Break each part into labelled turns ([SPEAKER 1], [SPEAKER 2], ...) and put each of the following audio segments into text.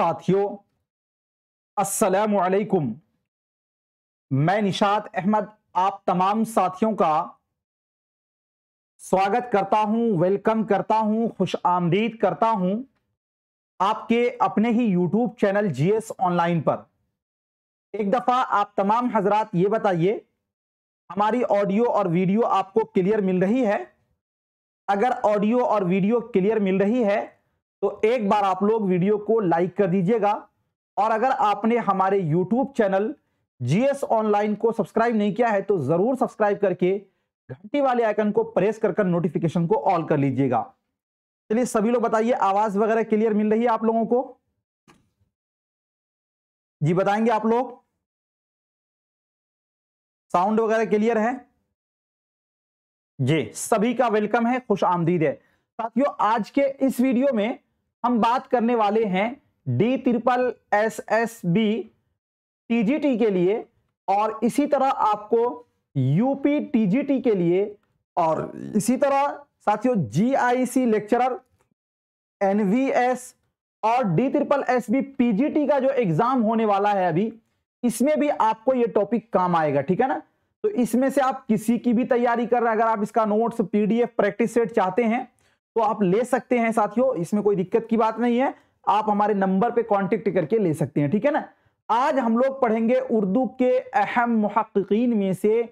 [SPEAKER 1] साथियों अस्सलाम वालेकुम मैं निशात अहमद आप तमाम साथियों का स्वागत करता हूं वेलकम करता हूं खुश आमदीद करता हूं आपके अपने ही यूट्यूब चैनल जीएस ऑनलाइन पर एक दफ़ा आप तमाम हजरात ये बताइए हमारी ऑडियो और वीडियो आपको क्लियर मिल रही है अगर ऑडियो और वीडियो क्लियर मिल रही है तो एक बार आप लोग वीडियो को लाइक कर दीजिएगा और अगर आपने हमारे यूट्यूब चैनल जीएस ऑनलाइन को सब्सक्राइब नहीं किया है तो जरूर सब्सक्राइब करके घंटी वाले आइकन को प्रेस कर नोटिफिकेशन को ऑल कर लीजिएगा चलिए सभी लोग बताइए आवाज वगैरह क्लियर मिल रही है आप लोगों को जी बताएंगे आप लोग साउंड वगैरह क्लियर है जी सभी का वेलकम है खुश आमदीद है साथियों आज के इस वीडियो में हम बात करने वाले हैं D triple S S B TGT के लिए और इसी तरह आपको यूपी टीजीटी के लिए और इसी तरह साथियों जीआईसी लेक्चरर एनवीएस और D triple S B PGT का जो एग्जाम होने वाला है अभी इसमें भी आपको ये टॉपिक काम आएगा ठीक है ना तो इसमें से आप किसी की भी तैयारी कर रहे हैं अगर आप इसका नोट्स पीडीएफ प्रैक्टिस सेट चाहते हैं तो आप ले सकते हैं साथियों इसमें कोई दिक्कत की बात नहीं है आप हमारे नंबर पे कांटेक्ट करके ले सकते हैं ठीक है ना आज हम लोग पढ़ेंगे उर्दू के अहम महक्कीन में से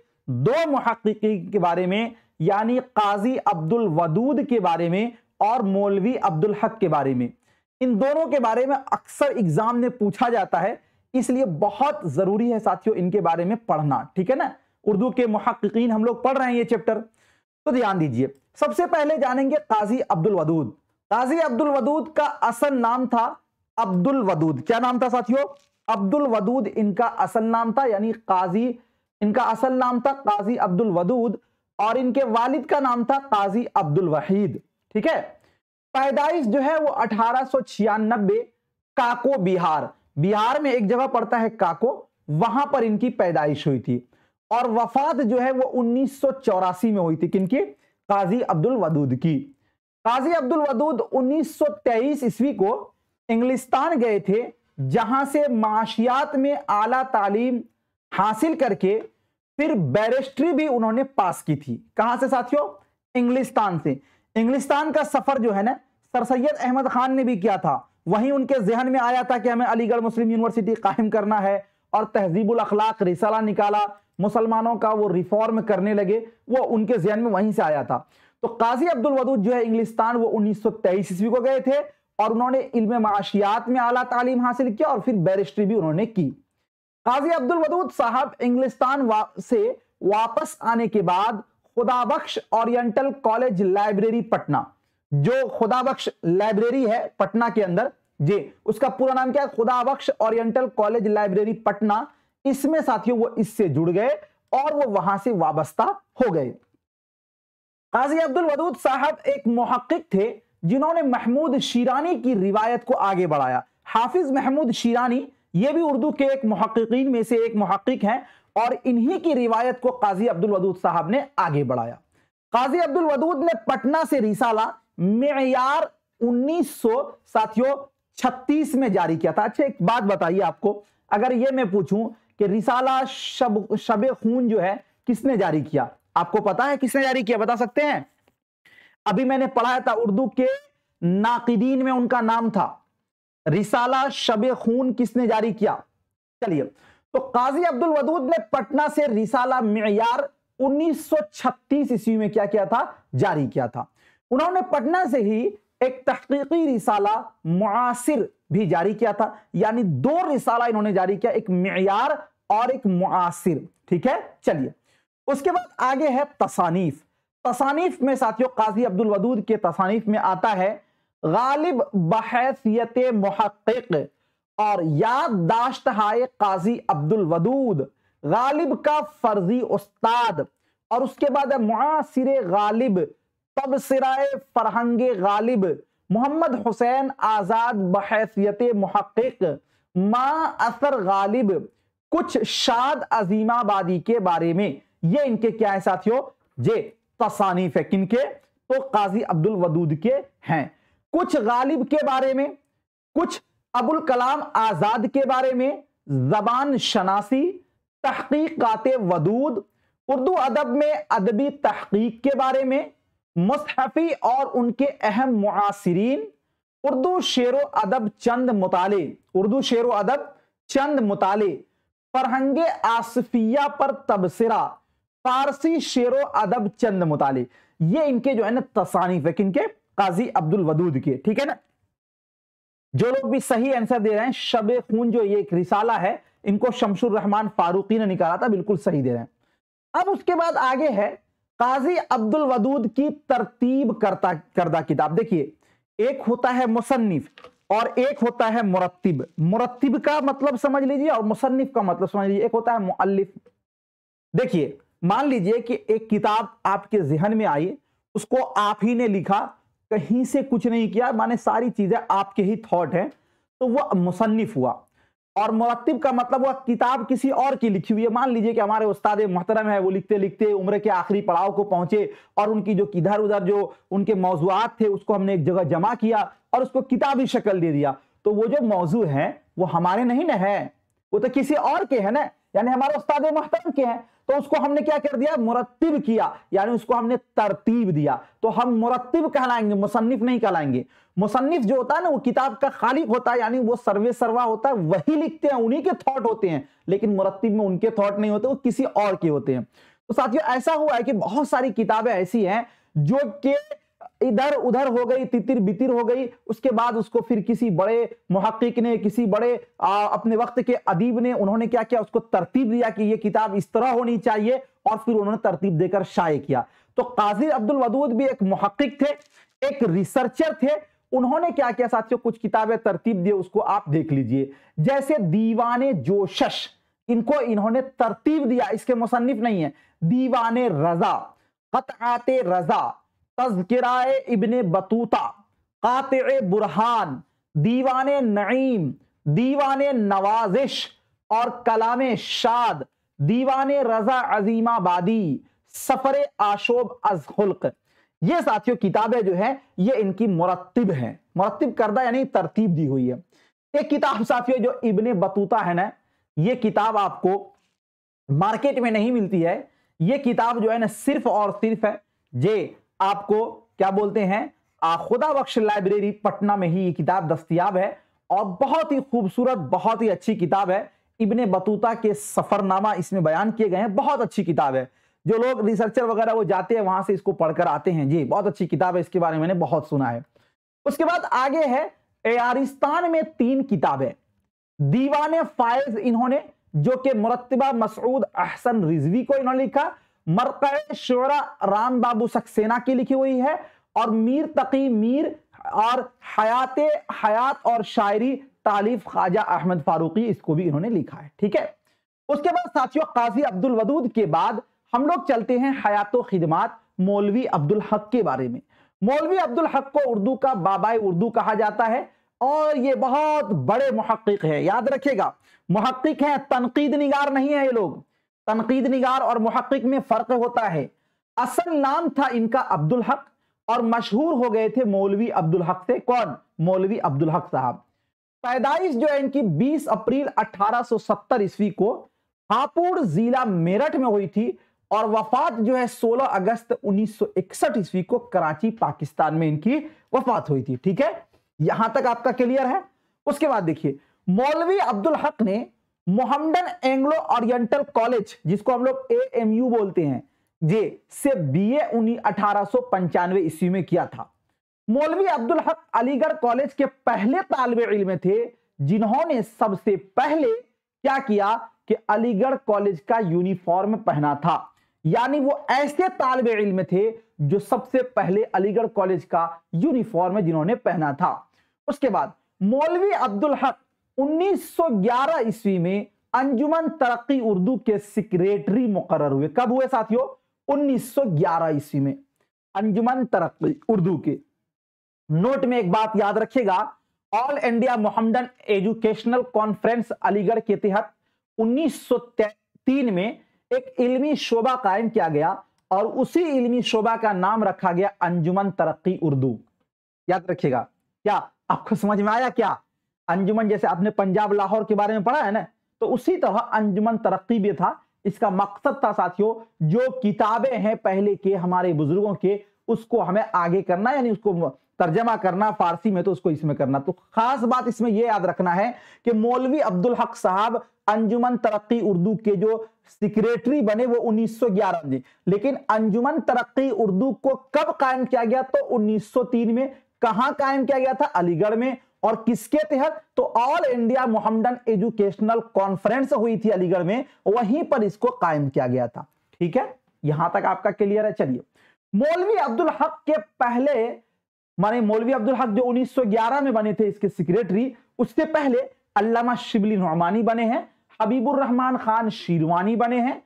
[SPEAKER 1] दो महक्कीन के बारे में यानी काजी अब्दुल वदूद के बारे में और मौलवी अब्दुल हक के बारे में इन दोनों के बारे में अक्सर एग्जाम में पूछा जाता है इसलिए बहुत जरूरी है साथियों इनके बारे में पढ़ना ठीक है ना उर्दू के महक्कीन हम लोग पढ़ रहे हैं ये चैप्टर तो ध्यान दीजिए सबसे पहले जानेंगे काजी अब्दुल वदूद काजी अब्दुल वदूद का असल नाम था अब्दुल वदूद क्या नाम था साथियों अब्दुल वदूद इनका असल नाम था यानी काजी इनका असल नाम था काजी अब्दुल वदूद और इनके वालिद का नाम था काजी अब्दुल वहीद ठीक है पैदाइश जो है वो अठारह काको बिहार बिहार में एक जगह पड़ता है काको वहां पर इनकी पैदाइश हुई थी और वफात जो है वो उन्नीस में हुई थी किनकी काजी अब्दुल वदूद की काजी अब्दुल वदूद 1923 ईस्वी को इंग्लिस्तान गए थे जहां से माशियात में आला तालीम हासिल करके फिर बैरिस्ट्री भी उन्होंने पास की थी कहां से साथियों इंग्लिस्तान से इंग्लिस्तान का सफर जो है ना सर सैयद अहमद खान ने भी किया था वहीं उनके जहन में आया था कि हमें अलीगढ़ मुस्लिम यूनिवर्सिटी कायम करना है और तहजीबुल अखलाक रिसाला निकाला मुसलमानों का वो रिफॉर्म करने लगे वो उनके जहन में वहीं से आया था तो काजी अब्दुल वदूद जो है इंग्लिस्तान वो 1923 ईस्वी को गए थे और उन्होंने इल्म माशियात में आला तालीम हासिल किया और फिर बैरिस्ट्री भी उन्होंने की काजी अब्दुल वदूद साहब इंग्लिस्तान वा, से वापस आने के बाद Khudabakhsh oriental college library Patna जो खुदाबख्श लाइब्रेरी है पटना के अंदर जी उसका पूरा नाम क्या है Khudabakhsh oriental college library Patna इसमें साथियों वो इससे जुड़ गए और वो वहां से वाबस्ता हो गए काजी अब्दुल वदूद साहब एक मोहक्क थे जिन्होंने महमूद शीरानी की रिवायत को आगे बढ़ाया हाफिज महमूद शीरानी ये भी उर्दू के एक महक्कीन में से एक मोहक्क हैं और इन्हीं की रिवायत को काजी अब्दुल वदूद साहब ने आगे बढ़ाया काजी अब्दुल वदूद ने पटना से रिसाला मैार 1900 साथियों छत्तीस में जारी किया था अच्छा एक बात बताइए आपको अगर ये मैं पूछूं कि रिसाला शब शब खून जो है किसने जारी किया आपको पता है किसने जारी किया बता सकते हैं अभी मैंने पढ़ाया था उर्दू के नाकिदीन में उनका नाम था रिसाला शब खून किसने जारी किया चलिए तो काजी अब्दुल वदूद ने पटना से रिसाला मैार 1936 ईस्वी में क्या किया था जारी किया था उन्होंने पटना से ही एक तहकी रिसाला मुआसिर भी जारी किया था यानी दो रिसाला इन्होंने जारी किया एक मैार और एक मुआसिर ठीक है चलिए उसके बाद आगे है तसानीफ तसानीफ में साथियों काजी अब्दुल वदूद के तसानीफ में आता है गालिब बहैसियत महक और याददाश्त हाय काजी अब्दुल वदूद गालिब का फर्जी उस्ताद और उसके बाद मुआसिर गालिब तबसराए फरहंगे गालिब मोहम्मद हुसैन आज़ाद बहसीत महक़ मा असर गालिब कुछ शाद अजीमाबादी के बारे में ये इनके क्या है साथियों जे तसानीफ है किनके तो काजी अब्दुल वदूद के हैं कुछ गालिब के बारे में कुछ अबुल कलाम आज़ाद के बारे में जबान शनासी तहकीकत वदूद उर्दू अदब में अदबी तहकीक के बारे में मुस्तफ़ी और उनके अहम मुआसरीन उर्दू शेर अदब चंद मुताले उर्दू शेर अदब चंद मुताले फरहंगे आसफिया पर तबसरा फारसी शेर अदब चंद मुताले ये इनके जो है ना तसानीफ है किनके काजी अब्दुल वदूद के ठीक है ना जो लोग भी सही आंसर दे रहे हैं शब खून जो ये एक रिसाला है इनको शमशुर रहमान फारूकी ने निकाला था बिल्कुल सही दे रहे हैं अब उसके बाद आगे है काजी अब्दुल वदूद की तरतीब करता करदा किताब देखिए एक होता है मुसन्फ और एक होता है मुरतब मुरतब का मतलब समझ लीजिए और मुसन्फ का मतलब समझ लीजिए एक होता है मुअल्लिफ देखिए मान लीजिए कि एक किताब आपके जहन में आई उसको आप ही ने लिखा कहीं से कुछ नहीं किया माने सारी चीजें आपके ही थॉट हैं तो वह मुसन्फ हुआ और मरतब का मतलब वह किताब किसी और की लिखी हुई है मान लीजिए कि हमारे उस्ताद मोहतरम है वो लिखते लिखते उम्र के आखिरी पड़ाव को पहुंचे और उनकी जो किधर उधर जो उनके मौजूद थे उसको हमने एक जगह जमा किया और उसको किताबी शक्ल दे दिया तो वो जो मौजू है वो हमारे नहीं ना है वो तो किसी और के है ना यानी हमारे उस्ताद मोहतरम के हैं तो उसको हमने क्या कर दिया मुरतब किया यानी उसको हमने तरतीब दिया तो हम मुरतब कहलाएंगे मुसन्फ नहीं कहलाएंगे मुसन्फ जो होता है ना वो किताब का खालिक होता है यानी वो सर्वे सर्वा होता है वही लिखते हैं उन्हीं के थॉट होते हैं लेकिन मुरतब में उनके थॉट नहीं होते वो किसी और के होते हैं तो साथियों ऐसा हुआ है कि बहुत सारी किताबें ऐसी हैं जो के इधर उधर हो गई तितिर बितिर हो गई उसके बाद उसको फिर किसी बड़े मुहक्क ने किसी बड़े आ, अपने वक्त के अदीब ने उन्होंने क्या किया उसको तरतीब दिया कि ये किताब इस तरह होनी चाहिए और फिर उन्होंने तरतीब देकर शाये किया तो काजी अब्दुल वदूद भी एक मुहक्क थे एक रिसर्चर थे उन्होंने क्या किया साथियों कुछ किताबें तरतीब दिए उसको आप देख लीजिए जैसे दीवाने जोशश इनको इन्होंने तरतीब दिया इसके मुसन्फ नहीं है दीवाने रजा कत रजा तस्कराए इबन बतूता कात बुरहान दीवान नईम दीवान नवाजिश और कलाम शाद दीवान रजा अजीमाबादी सफर आशोब अजखुल्क ये साथियों किताबें जो है ये इनकी मुरतब है मुरतब करदा यानी तरतीब दी हुई है एक किताब साथियों जो इबन बतूता है ना ये किताब आपको मार्केट में नहीं मिलती है ये किताब जो है ना सिर्फ और सिर्फ है जे आपको क्या बोलते हैं खुदा बख्श लाइब्रेरी पटना में ही ये किताब दस्तियाब है और बहुत ही खूबसूरत बहुत ही अच्छी किताब है इब्ने बतूता के सफरनामा इसमें बयान किए गए हैं बहुत अच्छी किताब है जो लोग रिसर्चर वगैरह वो जाते हैं वहां से इसको पढ़कर आते हैं जी बहुत अच्छी किताब है इसके बारे में मैंने बहुत सुना है उसके बाद आगे है एयारिस्तान में तीन किताबें दीवान फायज इन्होंने जो कि मुरतबा मसरूद अहसन रिजवी को इन्होंने लिखा मरक शोरा राम बाबू सक्सेना की लिखी हुई है और मीर तकी मीर और हयात हयात और शायरी तालीफ ख्वाजा अहमद फारूकी इसको भी इन्होंने लिखा है ठीक है उसके बाद साथियों काजी अब्दुल वदूद के बाद हम लोग चलते हैं हयात खिदमात मौलवी अब्दुल हक के बारे में मौलवी अब्दुल हक को उर्दू का बाबा उर्दू कहा जाता है और ये बहुत बड़े महक्क है याद रखेगा महक्क है तनकीद निगार नहीं है ये लोग तनकीद निगार और महक्क में फ़र्क होता है असल नाम था इनका अब्दुल हक और मशहूर हो गए थे मौलवी अब्दुल हक से कौन मौलवी अब्दुल हक साहब पैदाइश जो है इनकी 20 अप्रैल 1870 ईस्वी को हापुड़ जिला मेरठ में हुई थी और वफात जो है 16 अगस्त 1961 ईस्वी को कराची पाकिस्तान में इनकी वफात हुई थी ठीक है यहां तक आपका क्लियर है उसके बाद देखिए मौलवी अब्दुल हक ने मोहम्मदन एंग्लो ओरिएंटल कॉलेज जिसको हम लोग एएमयू बोलते हैं जे से बी उन्नीस अठारह ईस्वी में किया था मौलवी अब्दुल हक अलीगढ़ कॉलेज के पहले तालब इल्म थे जिन्होंने सबसे पहले क्या किया कि अलीगढ़ कॉलेज का यूनिफॉर्म पहना था यानी वो ऐसे तालब इल्म थे जो सबसे पहले अलीगढ़ कॉलेज का यूनिफॉर्म जिन्होंने पहना था उसके बाद मौलवी अब्दुल हक 1911 ईस्वी में अंजुमन तरक्की उर्दू के सेक्रेटरी मुकर हुए कब हुए साथियों 1911 ईस्वी में अंजुमन तरक्की उर्दू के नोट में एक बात याद रखिएगा all India Mohammedan educational conference Aligarh के तहत 1903 में एक इल्मी शोबा कायम किया गया और उसी इल्मी शोबा का नाम रखा गया अंजुमन तरक्की उर्दू याद रखिएगा क्या आपको समझ में आया क्या अंजुमन जैसे आपने पंजाब लाहौर के बारे में पढ़ा है ना तो उसी तरह अंजुमन तरक्की भी था इसका मकसद था साथियों जो किताबें हैं पहले के हमारे बुजुर्गों के उसको हमें आगे करना यानी उसको तर्जमा करना फारसी में तो उसको इसमें करना तो खास बात इसमें यह याद रखना है कि मौलवी अब्दुल हक साहब अंजुमन तरक्की उर्दू के जो सेक्रेटरी बने वो 1911 में लेकिन अंजुमन तरक्की उर्दू को कब कायम किया गया तो 1903 में कहां कायम किया गया था अलीगढ़ में और किसके तहत तो all India Mohammedan educational conference हुई थी अलीगढ़ में वहीं पर इसको कायम किया गया था ठीक है यहां तक आपका क्लियर है चलिए मौलवी अब्दुल हक के पहले माने मौलवी अब्दुल हक जो 1911 में बने थे इसके सेक्रेटरी उससे पहले अल्लामा शिबली नुमानी बने हैं हबीबुर रहमान खान शीरवानी बने हैं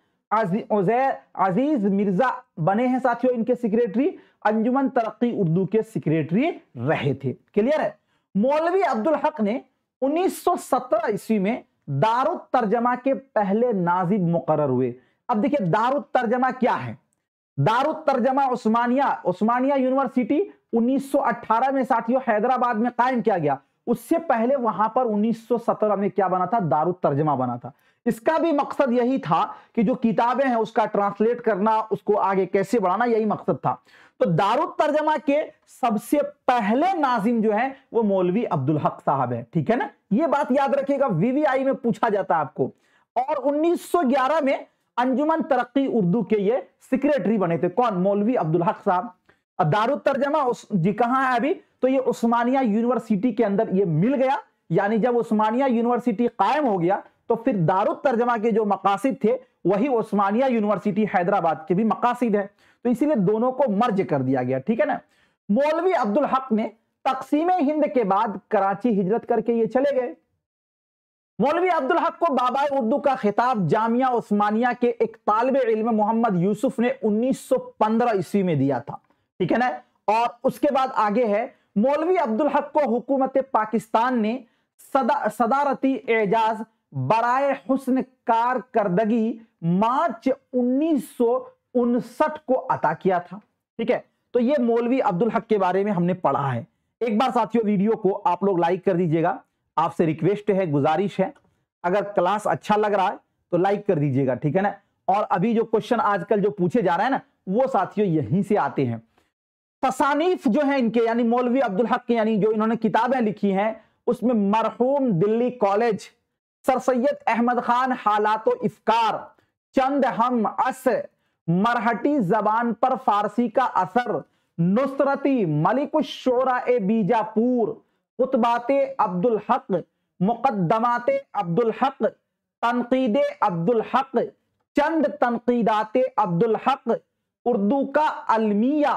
[SPEAKER 1] उजैर अजीज मिर्जा बने हैं साथियों इनके सेक्रेटरी अंजुमन तरक्की उर्दू के सेक्रेटरी रहे थे क्लियर है मौलवी अब्दुल हक ने 1917 ईस्वी में दारुत तर्जमा के पहले नाजिब मुकर हुए अब देखिए दारुत तर्जमा क्या है दारुत तर्जमा उस्मानिया उस्मानिया यूनिवर्सिटी 1918 में साथियों हैदराबाद में कायम किया गया उससे पहले वहां पर 1917 में क्या बना था दारुत तर्जमा बना था इसका भी मकसद यही था कि जो किताबें हैं उसका ट्रांसलेट करना उसको आगे कैसे बढ़ाना यही मकसद था तो दारुद तर्जमा के सबसे पहले नाजिम जो है वो मौलवी अब्दुल हक साहब है ठीक है ना ये बात याद रखिएगा वीवीआई में पूछा जाता है आपको और 1911 में अंजुमन तरक्की उर्दू के ये सिक्रेटरी बने थे कौन मौलवी अब्दुल हक साहब दारुद तर्जमा जी कहां है अभी तो ये उस्मानिया यूनिवर्सिटी के अंदर ये मिल गया यानी जब उस्मानिया यूनिवर्सिटी कायम हो गया तो फिर दारुत तर्जमा के जो मकासद थे वही ओस्मानिया यूनिवर्सिटी हैदराबाद के भी मकासद है तो इसीलिए दोनों को मर्ज कर दिया गया ठीक है ना मौलवी अब्दुल हक ने तकसीम हिंद के बाद कराची हिजरत करके ये चले गए मौलवी अब्दुल हक को बाबा उर्दू का खिताब जामिया उस्मानिया के एक तालब इल्म मोहम्मद यूसुफ ने 1915 ईस्वी में दिया था ठीक है ना और उसके बाद आगे है मौलवी अब्दुल हक को हुकूमत पाकिस्तान ने सदा सदारती एजाज बराए हुसन कारकर्दगी मार्च उन्नीस को अता किया था ठीक है तो ये मौलवी अब्दुल हक के बारे में हमने पढ़ा है एक बार साथियों वीडियो को आप लोग लाइक कर दीजिएगा आपसे रिक्वेस्ट है गुजारिश है अगर क्लास अच्छा लग रहा है तो लाइक कर दीजिएगा ठीक है ना और अभी जो क्वेश्चन आजकल जो पूछे जा रहे हैं ना वो साथियों यहीं से आते हैं तसानीफ जो है इनके यानी मौलवी अब्दुल हक के यानी जो इन्होंने किताबें लिखी हैं उसमें मरहूम दिल्ली कॉलेज सर सैयद अहमद खान हालात इफकार चंद हम अस मरहटी जबान पर फारसी का असर नुसरती मलिक शोरा ए बीजापुर कुतबाते अब्दुल हक मुकदमात अब्दुल हक तनकीद अब्दुल हक चंद तनकीदात अब्दुल हक उर्दू का अलमिया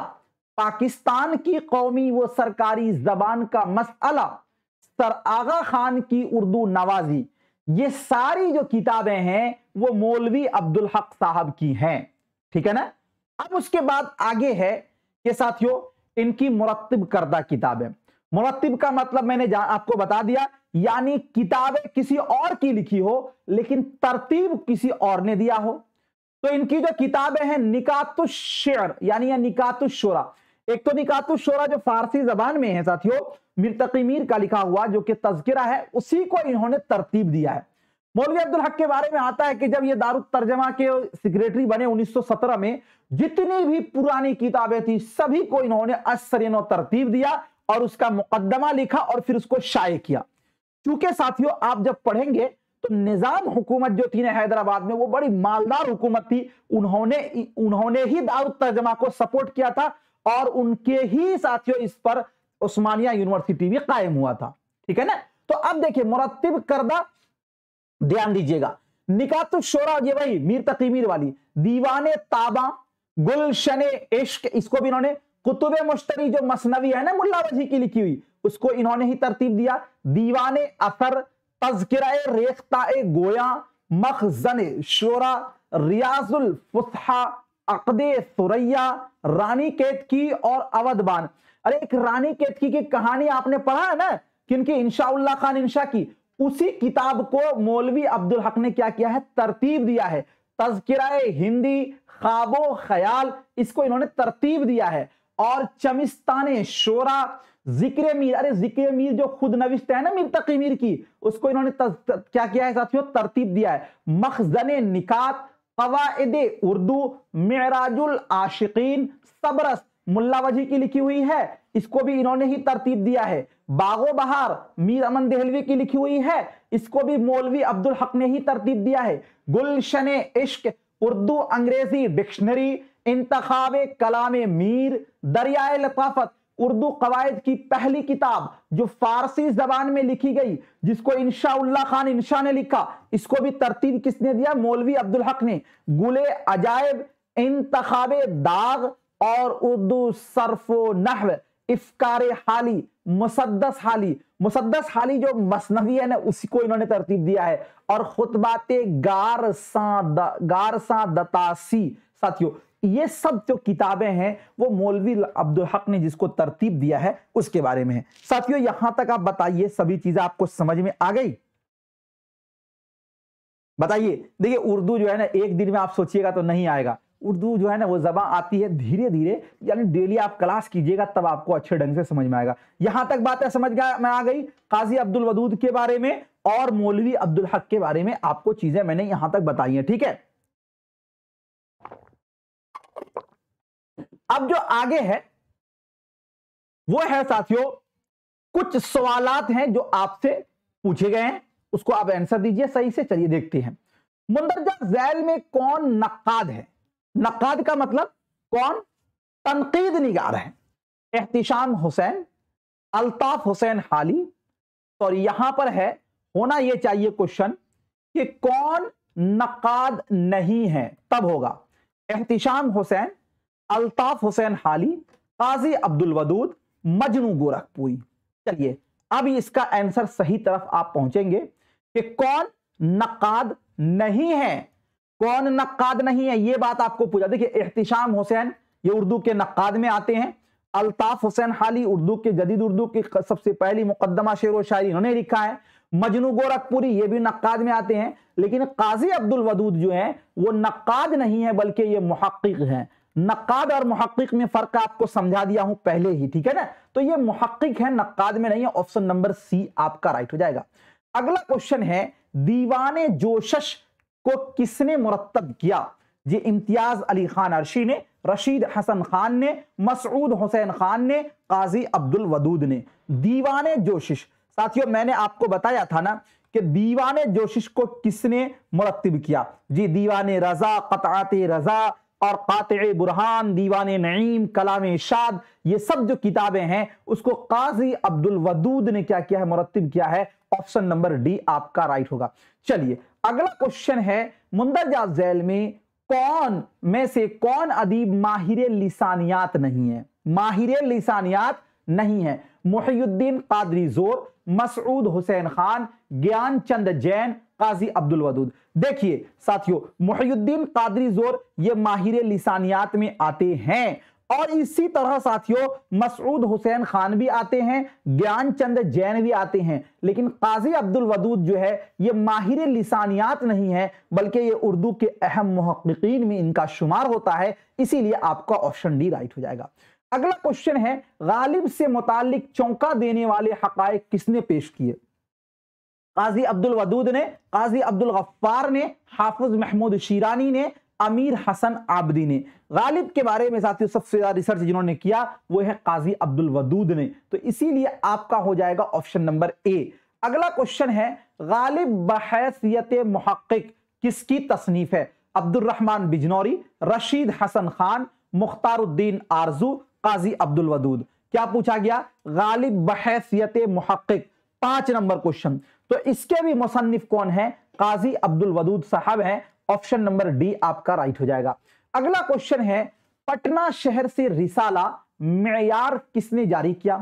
[SPEAKER 1] पाकिस्तान की कौमी व सरकारी जबान का मसला सर आगा खान की उर्दू नवाजी ये सारी जो किताबें हैं वो मौलवी अब्दुल हक साहब की हैं ठीक है ना अब उसके बाद आगे है ये साथियों इनकी मुरतब करदा किताबें मुरतब का मतलब मैंने आपको बता दिया यानी किताबें किसी और की लिखी हो लेकिन तरतीब किसी और ने दिया हो तो इनकी जो किताबें हैं निकातुशर यानी या निकातुशोरा एक तो निकातु तो शोरा जो फारसी जबान में है साथियों मिर्तकी मीर का लिखा हुआ जो कि तस्करा है उसी को इन्होंने तरतीब दिया है मौलवी अब्दुल हक के बारे में आता है कि जब ये दारुद तर्जमा के सेक्रेटरी बने 1917 में जितनी भी पुरानी किताबें थी सभी को इन्होंने असरिन तरतीब दिया और उसका मुकदमा लिखा और फिर उसको शाये किया चूंकि साथियों आप जब पढ़ेंगे तो निजाम हुकूमत जो थी ना हैदराबाद में वो बड़ी मालदार हुकूमत थी उन्होंने उन्होंने ही दारुद तर्जमा को सपोर्ट किया था और उनके ही साथियों इस पर उस्मानिया यूनिवर्सिटी भी कायम हुआ था ठीक है ना तो अब देखिए मुरतब करदा ध्यान दीजिएगा निकात शोरा ये भाई मीर तकीमीर वाली दीवाने ताबा गुलशन इश्क इसको भी इन्होंने कुतुब मुश्तरी जो मसनवी है ना मुल्ला वजी की लिखी हुई उसको इन्होंने ही तरतीब दिया दीवाने असर तजकिरा रेखता गोया मखजन शोरा रियाजुल फुसहा अकदे सुरैया रानी केतकी और अवधबान अरे एक रानी केतकी की कहानी आपने पढ़ा है ना किनकी इंशाउल्ला खान इंशा की उसी किताब को मौलवी अब्दुल हक ने क्या किया है तरतीब दिया है तस्करा हिंदी खाबो ख्याल इसको इन्होंने तरतीब दिया है और चमिस्तान शोरा जिक्र मीर अरे जिक्र मीर जो खुद नविश्त है ना मीर तकी मीर की उसको इन्होंने क्या किया है साथियों तरतीब दिया है मखजन निकात फवाद उर्दू मेराजुल आशिकीन सबरस मुल्ला वजी की लिखी हुई है इसको भी इन्होंने ही तरतीब दिया है बागो बहार मीर अमन दहलवी की लिखी हुई है इसको भी मौलवी अब्दुल हक ने ही तरतीब दिया है गुलशन इश्क उर्दू अंग्रेजी डिक्शनरी इंतखाब कलाम मीर दरियाए लताफत उर्दू कवायद की पहली किताब जो फारसी जबान में लिखी गई जिसको इनशा खान इंशा ने लिखा इसको भी तरतीब किसने दिया मौलवी अब्दुल हक ने गुले अजायब इंतखाब दाग और उर्दू सरफो नहव इफकार हाली मुसदस हाली मुसदस हाली जो मसनवी है ना उसी को इन्होंने तरतीब दिया है और खुतबाते गार सा गार सा दतासी साथियों ये सब जो किताबें हैं वो मौलवी अब्दुल हक ने जिसको तरतीब दिया है उसके बारे में है साथियों यहां तक आप बताइए सभी चीजें आपको समझ में आ गई बताइए देखिए उर्दू जो है ना एक दिन में आप सोचिएगा तो नहीं आएगा उर्दू जो है ना वो जबां आती है धीरे धीरे यानी डेली आप क्लास कीजिएगा तब आपको अच्छे ढंग से समझ में आएगा यहां तक बातें समझ मैं आ गई काजी अब्दुल वदूद के बारे में और मौलवी अब्दुल हक के बारे में आपको चीजें मैंने यहां तक बताई है ठीक है अब जो आगे है वो है साथियों कुछ सवालात हैं जो आपसे पूछे गए हैं उसको आप आंसर दीजिए सही से चलिए देखते हैं मुंदरजा जैल में कौन नक्काद है नक्काद का मतलब कौन तनकीद निगार है एहतिशाम हुसैन अल्ताफ हुसैन हाली और यहां पर है होना यह चाहिए क्वेश्चन कि कौन नक्काद नहीं है तब होगा एहतिशाम हुसैन अल्ताफ हुसैन हाली काजी अब्दुल वदूद मजनू गोरखपुरी चलिए अब इसका आंसर सही तरफ आप पहुंचेंगे कि कौन नक्काद नहीं है कौन नक्काद नहीं है यह बात आपको पूछा देखिए एहतिशाम हुसैन ये उर्दू के नक्काद में आते हैं अल्ताफ हुसैन हाली उर्दू के जदीद उर्दू की सबसे पहली मुकदमा शेर व शायरी उन्होंने लिखा है मजनू गोरखपुरी ये भी नक्काद में आते हैं लेकिन काजी अब्दुल वदूद जो है वो नक्काद नहीं है बल्कि ये मुहक्क हैं नक्काद और मुहक्क में फर्क आपको समझा दिया हूं पहले ही ठीक है ना तो ये मुहक्क है नक्काद में नहीं है ऑप्शन नंबर सी आपका राइट हो जाएगा अगला क्वेश्चन है दीवाने जोशश को किसने मुरतब किया ये इम्तियाज अली खान अर्शी ने रशीद हसन खान ने मसऊद हुसैन खान ने काजी अब्दुल वदूद ने दीवाने जोशिश साथियों मैंने आपको बताया था ना कि दीवाने जोशिश को किसने मुरतब किया जी दीवाने रजा कतात रजा और क़ात बुरहान दीवान नईम कलाम शाद ये सब जो किताबें हैं उसको काजी अब्दुल वदूद ने क्या किया है मुरतब किया है ऑप्शन नंबर डी आपका राइट होगा चलिए अगला क्वेश्चन है मुंदरजा जैल में कौन में से कौन अदीब माहिर लिसानियात नहीं है माहिर लिसानियात नहीं है मुहिउद्दीन कादरी जोर मसऊद हुसैन खान ज्ञान चंद जैन काजी अब्दुल वदूद देखिए साथियों मुहियुद्दीन कादरी जोर ये माहिर लिसानियात में आते हैं और इसी तरह साथियों मसरूद हुसैन खान भी आते हैं ज्ञान चंद जैन भी आते हैं लेकिन काजी अब्दुल वदूद जो है ये माहिर लिसानियात नहीं है बल्कि ये उर्दू के अहम महकिन में इनका शुमार होता है इसीलिए आपका ऑप्शन डी राइट हो जाएगा अगला क्वेश्चन है गालिब से मुतालिक चौंका देने वाले हकायक किसने पेश किए काजी अब्दुल वदूद ने काजी अब्दुल गफ्फार ने हाफिज महमूद शीरानी ने अमीर हसन आबदी ने गालिब के बारे में साथियों सबसे ज्यादा रिसर्च जिन्होंने किया वो है काजी अब्दुल वदूद ने तो इसीलिए आपका हो जाएगा ऑप्शन नंबर ए अगला क्वेश्चन है गालिब बहसियत महक्क किसकी तसनीफ है अब्दुलरहमान बिजनौरी रशीद हसन खान मुख्तारुद्दीन आरजू काजी अब्दुल वदूद क्या पूछा गया गालिब बहसियत महक्क पांच नंबर क्वेश्चन तो इसके भी मुसन्फ कौन है काजी अब्दुल वदूद साहब हैं ऑप्शन नंबर डी आपका राइट हो जाएगा अगला क्वेश्चन है पटना शहर से रिसाला मैार किसने जारी किया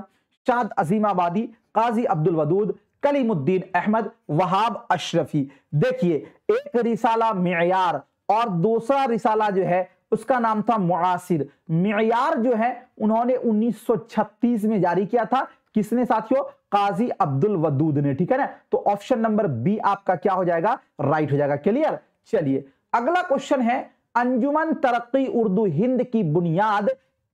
[SPEAKER 1] शाद अजीमाबादी काजी अब्दुल वदूद कलीमुद्दीन अहमद वहाब अशरफी देखिए एक रिसाला मैार और दूसरा रिसाला जो है उसका नाम था मुआसिर मैार जो है उन्होंने 1936 में जारी किया था किसने साथियों काजी अब्दुल वदूद ने ठीक है ना तो ऑप्शन नंबर बी आपका क्या हो जाएगा राइट हो जाएगा क्लियर चलिए अगला क्वेश्चन है अंजुमन तरक्की उर्दू हिंद की बुनियाद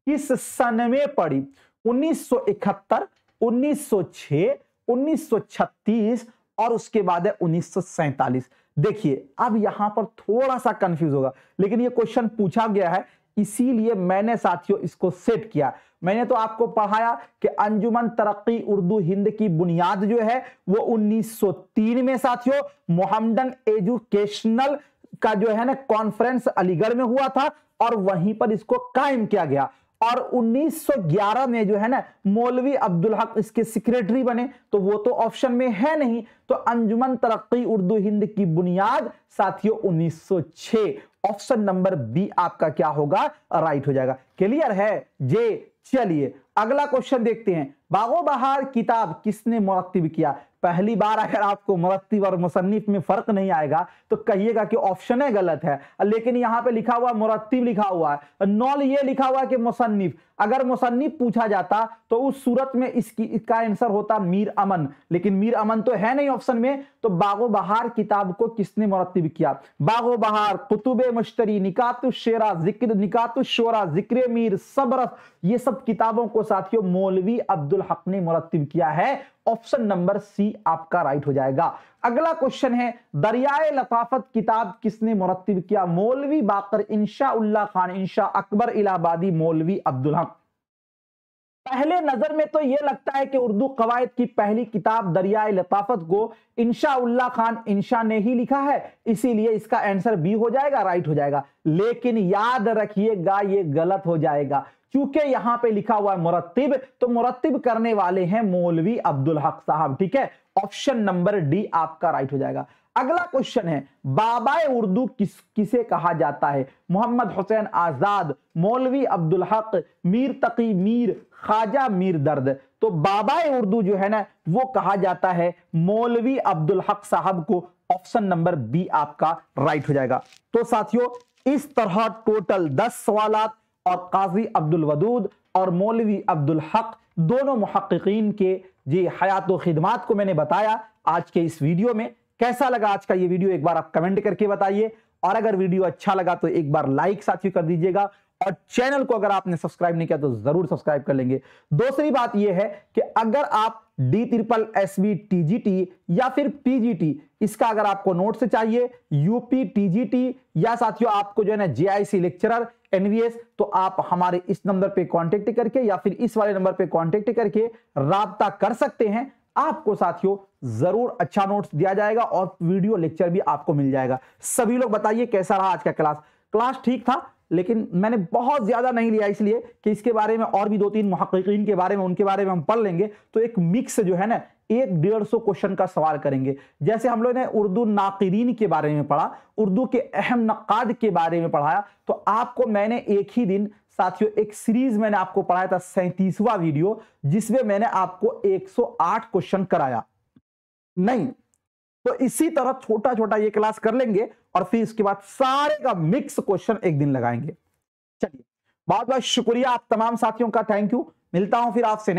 [SPEAKER 1] किस सन में पड़ी 1971, 1906, 1936 और उसके बाद है 1947 देखिए अब यहां पर थोड़ा सा कंफ्यूज होगा लेकिन ये क्वेश्चन पूछा गया है इसीलिए मैंने साथियों इसको सेट किया मैंने तो आपको पढ़ाया कि अंजुमन तरक्की उर्दू हिंद की बुनियाद जो है वो 1903 में साथियों मोहम्मदन एजुकेशनल का जो है ना कॉन्फ्रेंस अलीगढ़ में हुआ था और वहीं पर इसको कायम किया गया और 1911 में जो है ना मौलवी अब्दुल हक इसके सेक्रेटरी बने तो वो तो ऑप्शन में है नहीं तो अंजुमन तरक्की उर्दू हिंद की बुनियाद साथियों 1906 ऑप्शन नंबर बी आपका क्या होगा राइट हो जाएगा क्लियर है जे चलिए अगला क्वेश्चन देखते हैं बागो बहार किताब किसने मुरतब किया पहली बार अगर आपको मुरतब और मुसनफ में फ़र्क नहीं आएगा तो कहिएगा कि ऑप्शन गलत है लेकिन यहाँ पे लिखा हुआ मुरतब लिखा हुआ है नॉल ये लिखा हुआ है कि मुसनफ अगर मुसन्फ पूछा जाता तो उस सूरत में इसकी इसका आंसर होता मीर अमन लेकिन मीर अमन तो है नहीं ऑप्शन में तो बागो बहार किताब को किसने मुरतब किया बागो बहार कुतुब मुश्तरी निकात शेरा जिक्र निकात शोरा जिक्र मीर सबर ये सब किताबों को साथियों मौलवी अब्दुल हक ने मुरतब किया है ऑप्शन नंबर सी आपका राइट हो जाएगा अगला क्वेश्चन है दरियाए लताफत किताब किसने मुरतब किया मौलवी बाकर इंशा खान इंशा अकबर इलाहाबादी मौलवी अब्दुल हक पहले नजर में तो यह लगता है कि उर्दू कवायद की पहली किताब दरियाए लताफत को इंशाउल्ला खान इंशा ने ही लिखा है इसीलिए इसका आंसर बी हो जाएगा राइट हो जाएगा लेकिन याद रखिएगा ये गलत हो जाएगा क्योंकि यहां पे लिखा हुआ है मुरतब तो मुरतब करने वाले हैं मौलवी अब्दुल हक साहब ठीक है ऑप्शन नंबर डी आपका राइट हो जाएगा अगला क्वेश्चन है बाबा उर्दू किस किसे कहा जाता है मोहम्मद हुसैन आजाद मौलवी अब्दुल हक मीर तकी मीर खाजा मीर दर्द तो बाबा उर्दू जो है ना वो कहा जाता है मौलवी अब्दुल हक साहब को ऑप्शन नंबर बी आपका राइट हो जाएगा तो साथियों इस तरह टोटल दस सवाल और काजी अब्दुल वदूद और मौलवी अब्दुल हक दोनों महक्कीन के जी हयात व खिदमात को मैंने बताया आज के इस वीडियो में कैसा लगा आज का ये वीडियो एक बार आप कमेंट करके बताइए और अगर वीडियो अच्छा लगा तो एक बार लाइक साथियों कर दीजिएगा और चैनल को अगर आपने सब्सक्राइब नहीं किया तो जरूर सब्सक्राइब कर लेंगे दूसरी बात यह है कि अगर आप D triple S B T G T या फिर पीजीटी इसका अगर आपको नोट से चाहिए यूपी टी जी टी या साथियों आपको जो है ना जे आई सी लेक्चरर एनवीएस तो आप हमारे इस नंबर पे कांटेक्ट करके या फिर इस वाले नंबर पे कांटेक्ट करके रबता कर सकते हैं आपको साथियों जरूर अच्छा नोट्स दिया जाएगा और वीडियो लेक्चर भी आपको मिल जाएगा सभी लोग बताइए कैसा रहा आज का क्लास क्लास ठीक था लेकिन मैंने बहुत ज़्यादा नहीं लिया इसलिए कि इसके बारे में और भी दो तीन महकिन के बारे में उनके बारे में हम पढ़ लेंगे तो एक मिक्स जो है ना एक डेढ़ सौ क्वेश्चन का सवाल करेंगे जैसे हम लोग ने उर्दू नाकरीन के बारे में पढ़ा उर्दू के अहम नक़ाद के बारे में पढ़ाया तो आपको मैंने एक ही दिन साथियों एक सीरीज मैंने आपको पढ़ाया था सैंतीसवा वीडियो जिसमें मैंने आपको 108 क्वेश्चन कराया नहीं तो इसी तरह छोटा छोटा ये क्लास कर लेंगे और फिर इसके बाद सारे का मिक्स क्वेश्चन एक दिन लगाएंगे चलिए बहुत बहुत शुक्रिया आप तमाम साथियों का थैंक यू मिलता हूं फिर आपसे